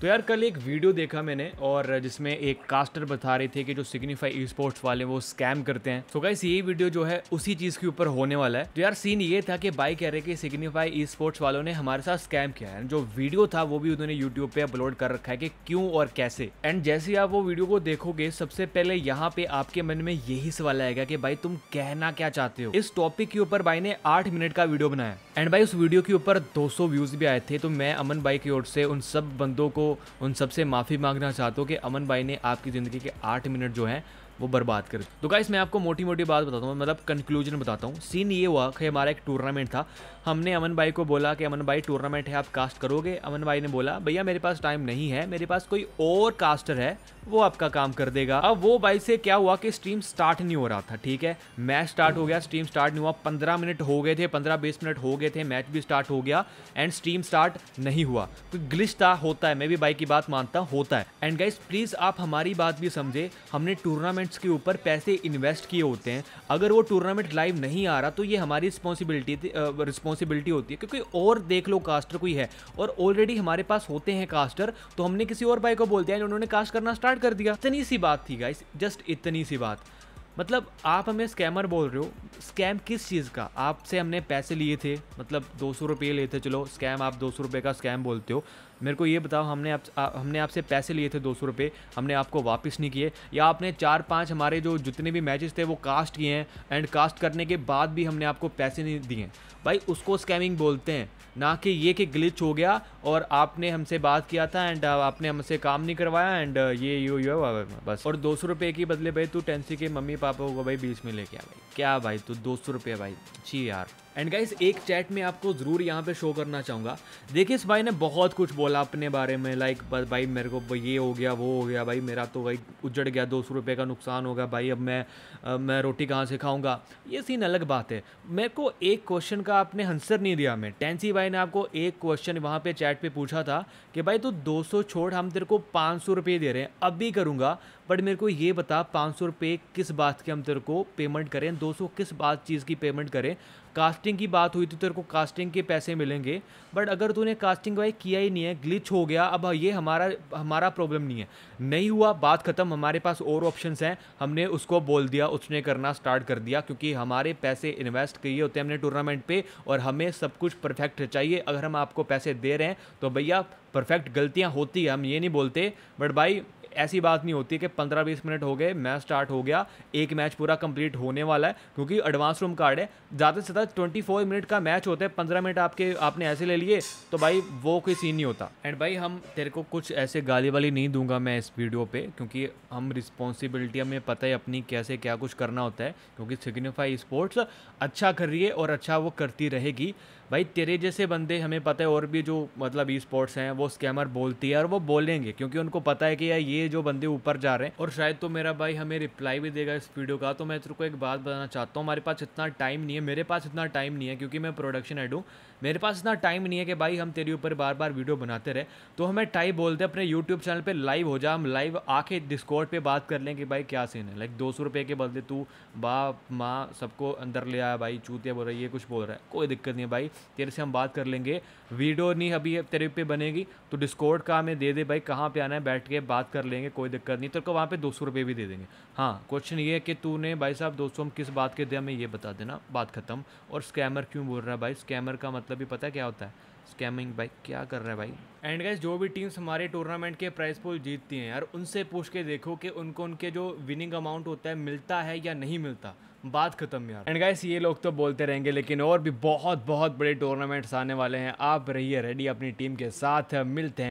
तो यार कल एक वीडियो देखा मैंने और जिसमें एक कास्टर बता रहे थे कि जो सिग्निफाई ई स्पोर्ट्स वाले वो स्कैम करते हैं तो गाइस ये वीडियो जो है उसी चीज के ऊपर होने वाला है तो यार सीन ये था कि बाई कह रहे कि सिग्निफाई ई स्पोर्ट्स वालों ने हमारे साथ स्कैम किया है जो वीडियो था वो भी उन्होंने यूट्यूब पे अपलोड कर रखा है कि क्यों और कैसे एंड जैसे आप वो वीडियो को देखोगे सबसे पहले यहाँ पे आपके मन में यही सवाल आएगा कि भाई तुम कहना क्या चाहते हो इस टॉपिक के ऊपर भाई ने आठ मिनट का वीडियो बनाया एंड भाई उस वीडियो के ऊपर दो व्यूज भी आए थे तो मैं अमन भाई की ओर से उन सब बंदों को उन सबसे माफ़ी मांगना चाहता हूँ कि अमन भाई ने आपकी ज़िंदगी के आठ मिनट जो हैं वो बर्बाद कर तो गाइस मैं आपको मोटी मोटी बात बताता हूँ मतलब कंक्लूजन बताता हूँ सीन ये हुआ कि हमारा एक टूर्नामेंट था हमने अमन भाई को बोला कि अमन भाई टूर्नामेंट है आप कास्ट करोगे अमन भाई ने बोला भैया मेरे पास टाइम नहीं है मेरे पास कोई और कास्टर है वो आपका काम कर देगा अब वो भाई से क्या हुआ कि स्ट्रीम स्टार्ट नहीं हो रहा था ठीक है मैच स्टार्ट हो गया स्ट्रीम स्टार्ट नहीं हुआ पंद्रह मिनट हो गए थे पंद्रह बीस मिनट हो गए थे मैच भी स्टार्ट हो गया एंड स्ट्रीम स्टार्ट नहीं हुआ कोई तो ग्लिश था होता है मैं भी भाई की बात मानता होता है एंड गाइस प्लीज़ आप हमारी बात भी समझे हमने टूर्नामेंट टूर्नामेंट्स के ऊपर पैसे इन्वेस्ट किए होते हैं अगर वो टूर्नामेंट लाइव नहीं आ रहा तो ये हमारी रिस्पॉन्सिबिलिटी रिस्पॉन्सिबिलिटी होती है क्योंकि और देख लो कास्टर कोई है और ऑलरेडी हमारे पास होते हैं कास्टर तो हमने किसी और भाई को बोल दिया उन्होंने कास्ट करना स्टार्ट कर दिया इतनी सी बात थी गाइस जस्ट इतनी सी बात मतलब आप हमें स्कैमर बोल रहे हो स्कैम किस चीज़ का आपसे हमने पैसे लिए थे मतलब दो सौ रुपये लिए थे चलो स्कैम आप दो सौ रुपये का स्कैम बोलते हो मेरे को ये बताओ हमने आप आ, हमने आपसे पैसे लिए थे दो सौ रुपये हमने आपको वापस नहीं किए या आपने चार पाँच हमारे जो जितने भी मैचेस थे वो कास्ट किए हैं एंड कास्ट करने के बाद भी हमने आपको पैसे नहीं दिए भाई उसको स्कैमिंग बोलते हैं ना कि ये कि ग्लिच हो गया और आपने हमसे बात किया था एंड आपने हमसे काम नहीं करवाया एंड ये यू यू बस और दो सौ रुपये के बदले भाई तू टेंसी के मम्मी पापा को भाई बीच में लेके आ भाई क्या भाई तू दो सौ रुपये भाई जी यार एंड गाइस एक चैट में आपको ज़रूर यहाँ पे शो करना चाहूँगा देखिए इस भाई ने बहुत कुछ बोला अपने बारे में लाइक बस भाई मेरे को ये हो गया वो हो गया भाई मेरा तो भाई उजड़ गया दो सौ रुपये का नुकसान होगा भाई अब मैं अब मैं रोटी कहाँ से खाऊँगा ये सीन अलग बात है मेरे को एक क्वेश्चन का आपने आंसर नहीं दिया हमें टेंसी भाई ने आपको एक क्वेश्चन वहाँ पर चैट पर पूछा था कि भाई तो दो सौ छोड़ हम तेरे को पाँच सौ रुपये दे रहे हैं अब भी करूँगा बट मेरे को ये बता पाँच सौ रुपये किस बात के हम तेरे को पेमेंट करें दो सौ किस बात चीज़ की पेमेंट करें कास्ट कास्टिंग की बात हुई थी तेरे को कास्टिंग के पैसे मिलेंगे बट अगर तूने कास्टिंग भाई किया ही नहीं है ग्लिच हो गया अब ये हमारा हमारा प्रॉब्लम नहीं है नहीं हुआ बात ख़त्म हमारे पास और ऑप्शन हैं हमने उसको बोल दिया उसने करना स्टार्ट कर दिया क्योंकि हमारे पैसे इन्वेस्ट किए होते हैं हमने टूर्नामेंट पर और हमें सब कुछ परफेक्ट चाहिए अगर हम आपको पैसे दे रहे हैं तो भैया परफेक्ट गलतियाँ होती है हम ये नहीं बोलते बट भाई ऐसी बात नहीं होती कि पंद्रह बीस मिनट हो गए मैच स्टार्ट हो गया एक मैच पूरा कंप्लीट होने वाला है क्योंकि एडवांस रूम कार्ड है ज़्यादा से ज़्यादा ट्वेंटी फोर मिनट का मैच होता है पंद्रह मिनट आपके आपने ऐसे ले लिए तो भाई वो कोई सीन नहीं होता एंड भाई हम तेरे को कुछ ऐसे गाली वाली नहीं दूंगा मैं इस वीडियो पर क्योंकि हम रिस्पॉन्सिबिलिटी हमें पता है अपनी कैसे क्या कुछ करना होता है क्योंकि सिग्निफाई स्पोर्ट्स अच्छा कर रही है और अच्छा वो करती रहेगी भाई तेरे जैसे बंदे हमें पता है और भी जो मतलब ई स्पोर्ट्स हैं वो स्कैमर बोलती है और वो बोलेंगे क्योंकि उनको पता है कि यार ये ये जो बंदे ऊपर जा रहे हैं और शायद तो मेरा भाई हमें रिप्लाई भी देगा इस वीडियो का तो मैं तेरे को एक बात बताना चाहता हूँ हमारे पास इतना टाइम नहीं है मेरे पास इतना टाइम नहीं है क्योंकि मैं प्रोडक्शन हेड हूँ मेरे पास इतना टाइम नहीं है कि भाई हम तेरे ऊपर बार बार वीडियो बनाते रहे तो हमें टाइप बोलते अपने यूट्यूब चैनल पर लाइव हो जाए हम लाइव आके डिस्कॉर्ड पर बात कर लें कि भाई क्या सीन है लाइक दो सौ के बदले तू बाप माँ सबको अंदर ले आया भाई चूतिया बोल रहा है ये कुछ बोल रहा है कोई दिक्कत नहीं है भाई तेरे से हम बात कर लेंगे वीडियो नहीं अभी तेरे पे बनेगी तो डिस्कॉर्ड का हमें दे दे भाई कहाँ पे आना है बैठ के बात कर लेंगे कोई दिक्कत नहीं तेरे तो को वहाँ पे दो सौ रुपये भी दे देंगे हाँ क्वेश्चन ये है कि तूने भाई साहब दो सौ हम किस बात के दिया हमें ये बता देना बात ख़त्म और स्कैमर क्यों बोल रहा है भाई स्कैमर का मतलब भी पता है क्या होता है स्कैमिंग भाई क्या कर रहा है भाई एंड गाइज जो भी टीम्स हमारे टूर्नामेंट के प्राइस पोल जीतती हैं यार उनसे पूछ के देखो कि उनको उनके जो विनिंग अमाउंट होता है मिलता है या नहीं मिलता बात खत्म यार एंड गाइस ये लोग तो बोलते रहेंगे लेकिन और भी बहुत बहुत बड़े टूर्नामेंट्स आने वाले हैं आप रहिए रेडी अपनी टीम के साथ मिलते हैं